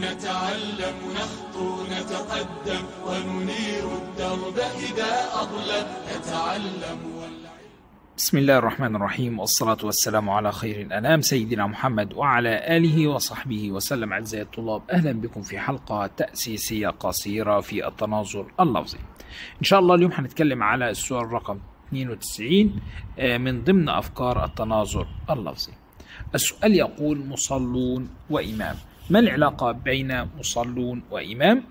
نتعلم نخطو نتقدم وننير الدرب إذا أظلم نتعلم بسم الله الرحمن الرحيم والصلاة والسلام على خير الأنام سيدنا محمد وعلى آله وصحبه وسلم أعزائي الطلاب أهلا بكم في حلقة تأسيسية قصيرة في التناظر اللفظي إن شاء الله اليوم هنتكلم على السؤال رقم 92 آه، من ضمن أفكار التناظر اللفظي السؤال يقول مصلون وإمام ما العلاقة بين مصلون وإمام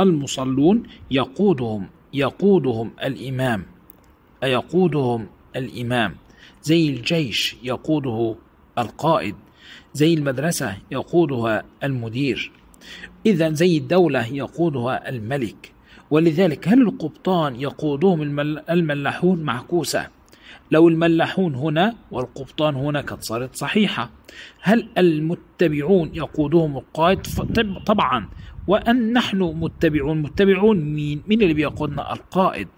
المصلون يقودهم يقودهم الإمام أيقودهم الإمام زي الجيش يقوده القائد زي المدرسة يقودها المدير إذا زي الدولة يقودها الملك ولذلك هل القبطان يقودهم الملاحون معكوسة لو الملاحون هنا والقبطان هنا كانت صارت صحيحة هل المتبعون يقودهم القائد طبعا وأن نحن متبعون متبعون مين مين اللي بيقودنا القائد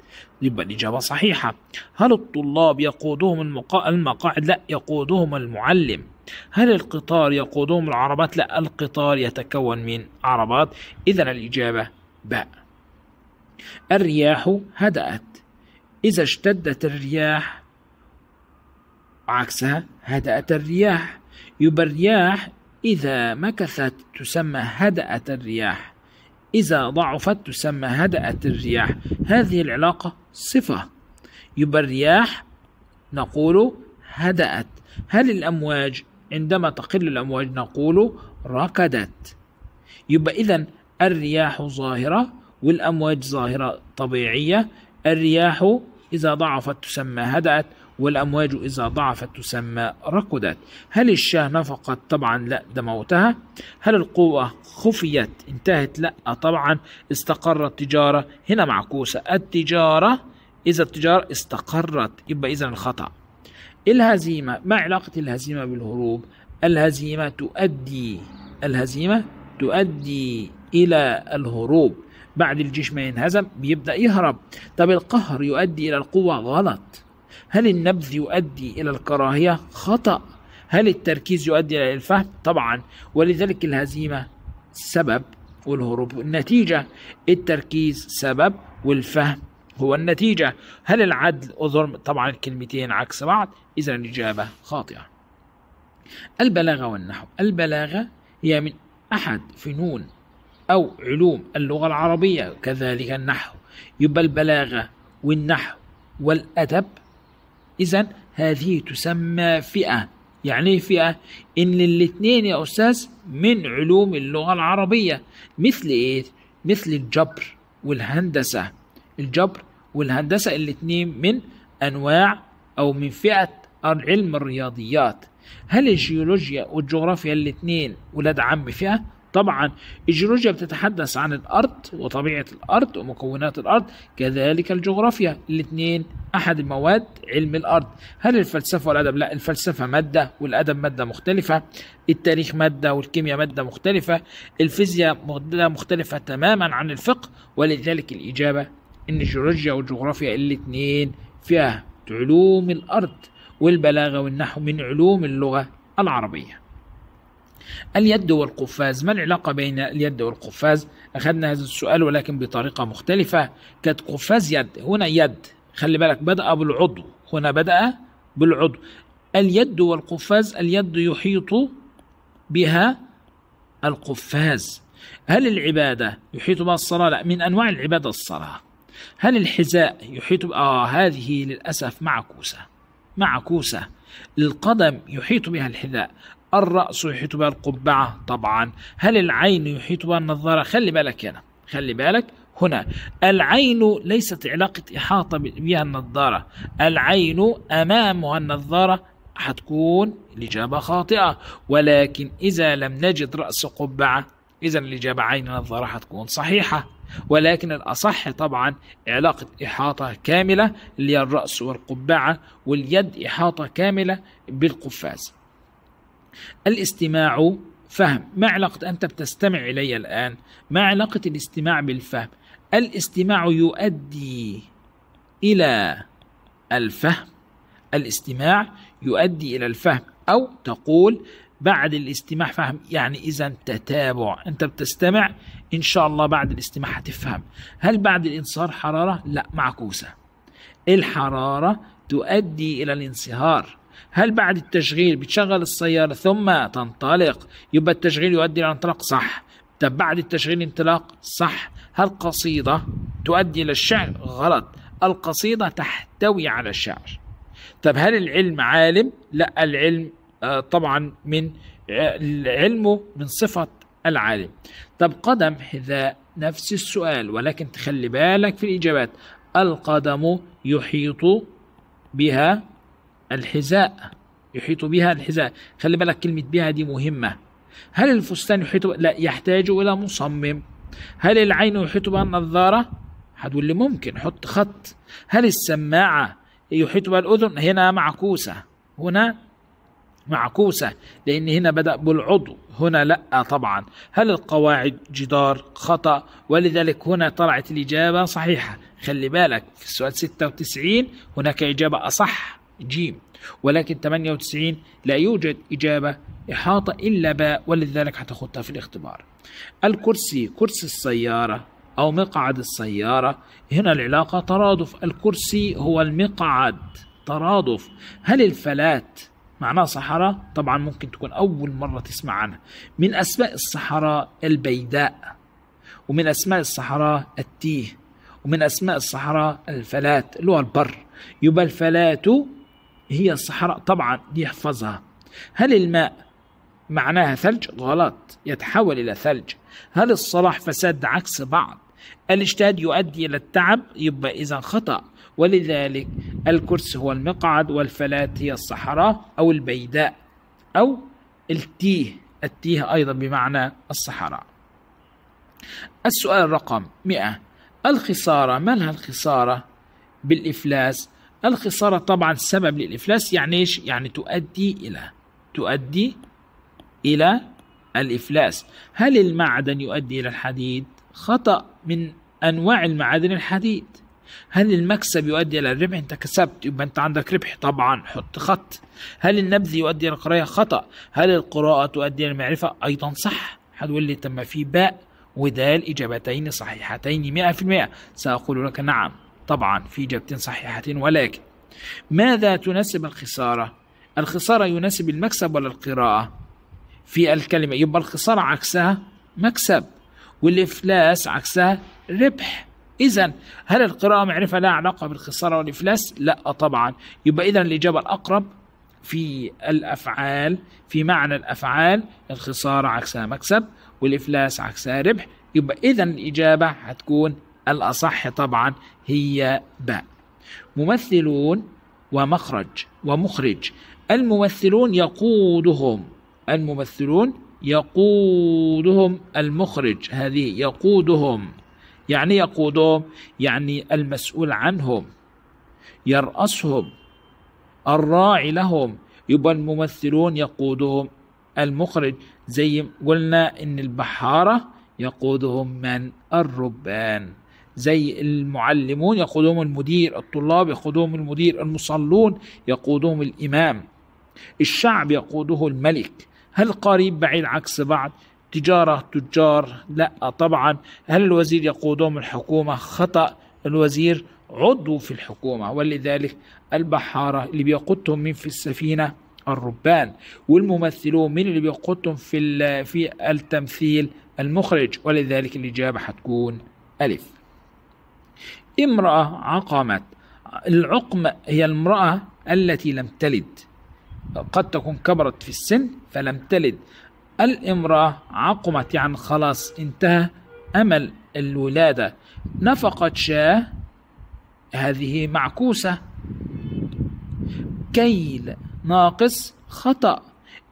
يبقى الإجابة صحيحة هل الطلاب يقودهم المقا... المقاعد لا يقودهم المعلم هل القطار يقودهم العربات لا القطار يتكون من عربات إذا الإجابة باء الرياح هدأت إذا اشتدت الرياح عكسها هدأت الرياح يبقى الرياح إذا مكثت تسمى هدأت الرياح إذا ضعفت تسمى هدأت الرياح هذه العلاقة صفة يبقى الرياح نقول هدأت هل الأمواج عندما تقل الأمواج نقول ركدت يبقى إذا الرياح ظاهرة والأمواج ظاهرة طبيعية الرياح إذا ضعفت تسمى هدأت والأمواج إذا ضعفت تسمى ركدت هل الشاه نفقت طبعا لا ده موتها هل القوة خفيت انتهت لا طبعا استقرت التجارة هنا معكوسة التجارة إذا التجارة استقرت يبقى إذا الخطأ الهزيمة ما علاقة الهزيمة بالهروب الهزيمة تؤدي الهزيمة تؤدي إلى الهروب بعد الجيش ما ينهزم بيبدأ يهرب طب القهر يؤدي إلى القوة غلط هل النبذ يؤدي إلى الكراهية؟ خطأ هل التركيز يؤدي إلى الفهم؟ طبعا ولذلك الهزيمة سبب والهروب النتيجة التركيز سبب والفهم هو النتيجة هل العدل وظلم طبعا الكلمتين عكس بعض إذا الإجابة خاطئة البلاغة والنحو البلاغة هي من أحد فنون أو علوم اللغة العربية كذلك النحو يبقى البلاغة والنحو والأدب إذا هذه تسمى فئة يعني ايه فئة؟ إن الاتنين يا أستاذ من علوم اللغة العربية مثل إيه؟ مثل الجبر والهندسة الجبر والهندسة الاتنين من أنواع أو من فئة علم الرياضيات هل الجيولوجيا والجغرافيا الاتنين ولاد عم فئة؟ طبعا الجيولوجيا بتتحدث عن الارض وطبيعه الارض ومكونات الارض كذلك الجغرافيا الاثنين احد المواد علم الارض هل الفلسفه والادب لا الفلسفه ماده والادب ماده مختلفه التاريخ ماده والكيمياء ماده مختلفه الفيزياء ماده مختلفه تماما عن الفقه ولذلك الاجابه ان الجيولوجيا والجغرافيا الاثنين فيها علوم الارض والبلاغه والنحو من علوم اللغه العربيه اليد والقفاز ما العلاقة بين اليد والقفاز أخذنا هذا السؤال ولكن بطريقة مختلفة كانت قفاز يد هنا يد خلي بالك بدأ بالعضو هنا بدأ بالعضو اليد والقفاز اليد يحيط بها القفاز هل العبادة يحيط بها الصلاة لا من أنواع العبادة الصلاة هل الحذاء يحيط آه هذه للأسف معكوسة معكوسة القدم يحيط بها الحذاء الرأس يحيط بها القبعة طبعا هل العين يحيط بها النظارة خلي بالك هنا خلي بالك هنا العين ليست علاقة إحاطة بها النظارة العين أمامها النظارة حتكون الإجابة خاطئة ولكن إذا لم نجد رأس قبعة إذا الإجابة عين نظارة حتكون صحيحة ولكن الأصح طبعا علاقة إحاطة كاملة اللي الرأس والقبعة واليد إحاطة كاملة بالقفاز الاستماع فهم ما علاقة أنت بتستمع إلي الآن ما علاقة الاستماع بالفهم الاستماع يؤدي إلى الفهم الاستماع يؤدي إلى الفهم أو تقول بعد الاستماع فهم يعني إذا تتابع أنت بتستمع إن شاء الله بعد الاستماع هتفهم هل بعد الانصهار حرارة؟ لا معكوسة الحرارة تؤدي إلى الانصهار هل بعد التشغيل بتشغل السيارة ثم تنطلق يبقى التشغيل يؤدي إلى انطلاق صح طب بعد التشغيل انطلاق صح هل قصيدة تؤدي إلى الشعر غلط القصيدة تحتوي على الشعر طب هل العلم عالم لا العلم آه، طبعا من آه، علمه من صفة العالم طب قدم حذاء نفس السؤال ولكن تخلي بالك في الإجابات القدم يحيط بها الحذاء يحيط بها الحذاء خلي بالك كلمة بها دي مهمة هل الفستان يحيط لا يحتاج إلى مصمم هل العين يحيط بها النظارة هتقول لي ممكن حط خط هل السماعة يحيط بها الأذن هنا معكوسة هنا معكوسة لأن هنا بدأ بالعضو هنا لأ طبعا هل القواعد جدار خطأ ولذلك هنا طلعت الإجابة صحيحة خلي بالك في السؤال 96 هناك إجابة أصح جيم ولكن 98 لا يوجد إجابة إحاطة إلا باء ولذلك حتخطها في الاختبار الكرسي كرسي السيارة أو مقعد السيارة هنا العلاقة ترادف الكرسي هو المقعد ترادف هل الفلات معناها صحراء طبعا ممكن تكون أول مرة تسمع عنها من أسماء الصحراء البيداء ومن أسماء الصحراء التيه ومن أسماء الصحراء الفلات اللي هو البر يبقى الفلات هي الصحراء طبعا يحفظها هل الماء معناها ثلج غلط يتحول إلى ثلج هل الصلاح فساد عكس بعض الاجتهاد يؤدي إلى التعب يبقى إذا خطأ ولذلك الكرسي هو المقعد والفلات هي الصحراء أو البيداء أو التيه التيه أيضا بمعنى الصحراء السؤال رقم 100 الخسارة ما لها الخسارة بالإفلاس الخسارة طبعا سبب للإفلاس يعني إيش؟ يعني تؤدي إلى تؤدي إلى الإفلاس هل المعدن يؤدي إلى الحديد؟ خطأ من أنواع المعادن الحديد هل المكسب يؤدي إلى الربح؟ أنت كسبت يبقى أنت عندك ربح طبعا حط خط هل النبذ يؤدي إلى القراءة؟ خطأ هل القراءة تؤدي إلى المعرفة؟ أيضا صح هتقول لي تم في باء ودال إجابتين صحيحتين 100% سأقول لك نعم طبعا في جبت صحيحة ولكن ماذا تناسب الخسارة؟ الخسارة يناسب المكسب ولا القراءة؟ في الكلمة يبقى الخسارة عكسها مكسب والإفلاس عكسها ربح إذا هل القراءة معرفة لها علاقة بالخسارة والإفلاس؟ لا طبعا يبقى إذا الإجابة الأقرب في الأفعال في معنى الأفعال الخسارة عكسها مكسب والإفلاس عكسها ربح يبقى إذا الإجابة هتكون الأصح طبعا هي باء ممثلون ومخرج ومخرج الممثلون يقودهم الممثلون يقودهم المخرج هذه يقودهم يعني يقودهم يعني المسؤول عنهم يرأسهم الراعي لهم يبقى الممثلون يقودهم المخرج زي قلنا ان البحاره يقودهم من الربان زي المعلمون يقودهم المدير الطلاب يقودهم المدير المصلون يقودهم الإمام الشعب يقوده الملك هل قريب بعيد عكس بعض تجارة تجار لا طبعا هل الوزير يقودهم الحكومة خطأ الوزير عضو في الحكومة ولذلك البحارة اللي بيقودهم من في السفينة الربان والممثلون من اللي بيقودهم في في التمثيل المخرج ولذلك الإجابة حتكون ألف امرأة عقمت العقم هي المرأة التي لم تلد قد تكون كبرت في السن فلم تلد الامرأة عقمت يعني خلاص انتهى أمل الولادة نفقة شاة هذه معكوسة كيل ناقص خطأ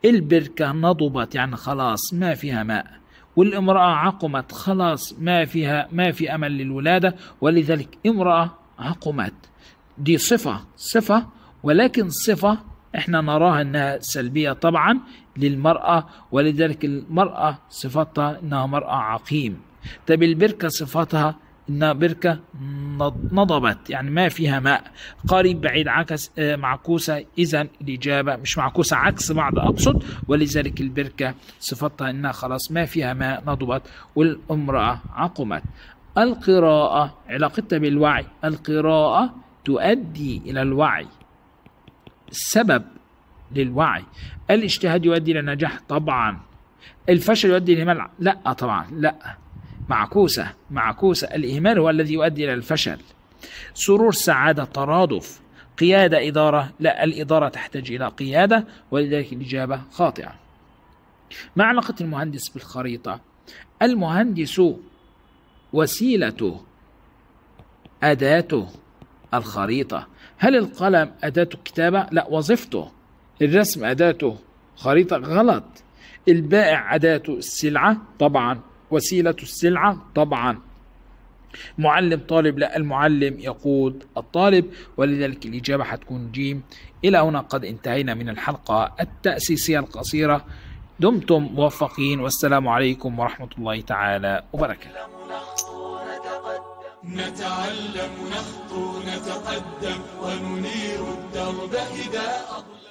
البركة نضبت يعني خلاص ما فيها ماء والامرأة عقمت خلاص ما فيها ما في أمل للولادة ولذلك امرأة عقمت دي صفة صفة ولكن صفة احنا نراها انها سلبية طبعا للمرأة ولذلك المرأة صفتها انها مرأة عقيم طب البركة صفتها إنها بركة نضبت يعني ما فيها ماء قريب بعيد عكس آه، معكوسة إذا الإجابة مش معكوسة عكس بعض أقصد ولذلك البركة صفتها إنها خلاص ما فيها ماء نضبت والامرأة عقمت القراءة علاقتها بالوعي القراءة تؤدي إلى الوعي السبب للوعي الاجتهاد يؤدي إلى النجاح طبعا الفشل يؤدي إلى لا طبعا لا معكوسة معكوسة الإهمال هو الذي يؤدي إلى الفشل سرور سعادة ترادف قيادة إدارة لا الإدارة تحتاج إلى قيادة ولذلك الإجابة خاطئة ما علاقة المهندس بالخريطة المهندس وسيلته أداته الخريطة هل القلم أداة كتابة؟ لا وظيفته الرسم أداته خريطة غلط البائع أداته السلعة طبعا وسيلة السلعة طبعا معلم طالب لا المعلم يقود الطالب ولذلك الإجابة حتكون جيم إلى هنا قد انتهينا من الحلقة التأسيسية القصيرة دمتم موفقين والسلام عليكم ورحمة الله تعالى وبركاته نتعلم نخطو نتقدم وننير الدرب إذا أضل